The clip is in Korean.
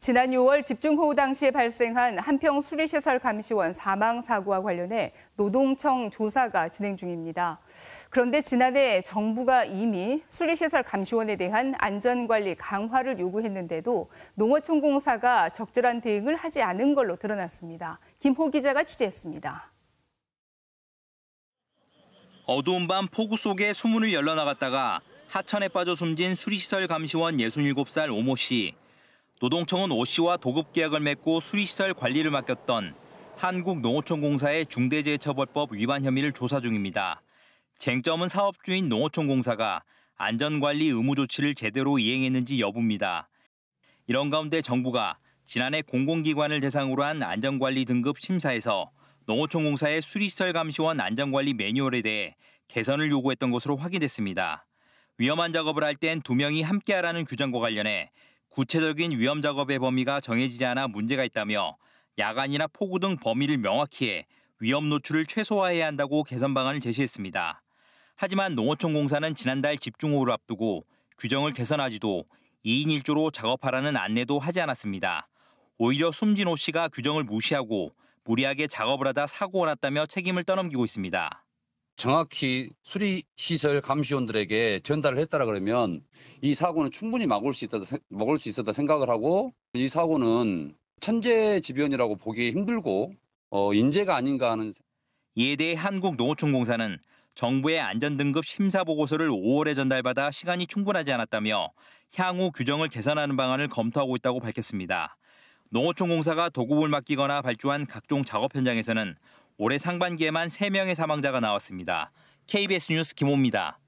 지난 6월 집중호우 당시에 발생한 한평 수리시설 감시원 사망 사고와 관련해 노동청 조사가 진행 중입니다. 그런데 지난해 정부가 이미 수리시설 감시원에 대한 안전관리 강화를 요구했는데도 농어촌 공사가 적절한 대응을 하지 않은 걸로 드러났습니다. 김호 기자가 취재했습니다. 어두운 밤 폭우 속에 수문을 열러나갔다가 하천에 빠져 숨진 수리시설 감시원 67살 오모 씨. 노동청은 오 씨와 도급 계약을 맺고 수리시설 관리를 맡겼던 한국농어촌공사의 중대재해처벌법 위반 혐의를 조사 중입니다. 쟁점은 사업주인 농어촌공사가 안전관리 의무 조치를 제대로 이행했는지 여부입니다. 이런 가운데 정부가 지난해 공공기관을 대상으로 한 안전관리 등급 심사에서 농어촌공사의 수리시설 감시원 안전관리 매뉴얼에 대해 개선을 요구했던 것으로 확인됐습니다. 위험한 작업을 할 땐 두 명이 함께하라는 규정과 관련해 구체적인 위험 작업의 범위가 정해지지 않아 문제가 있다며 야간이나 폭우 등 범위를 명확히 해 위험 노출을 최소화해야 한다고 개선 방안을 제시했습니다. 하지만 농어촌 공사는 지난달 집중호우를 앞두고 규정을 개선하지도 2인 1조로 작업하라는 안내도 하지 않았습니다. 오히려 숨진오 씨가 규정을 무시하고 무리하게 작업을 하다 사고가 났다며 책임을 떠넘기고 있습니다. 정확히 수리 시설 감시원들에게 전달을 했다라 그러면 이 사고는 충분히 막을 수 있다 막을 수 있었다 생각을 하고 이 사고는 천재지변이라고 보기 힘들고 어, 인재가 아닌가 하는 이에 대해 한국농어촌공사는 정부의 안전등급 심사 보고서를 5월에 전달받아 시간이 충분하지 않았다며 향후 규정을 개선하는 방안을 검토하고 있다고 밝혔습니다. 농어촌공사가 도급을 맡기거나 발주한 각종 작업 현장에서는 올해 상반기에만 3명의 사망자가 나왔습니다. KBS 뉴스 김호입니다.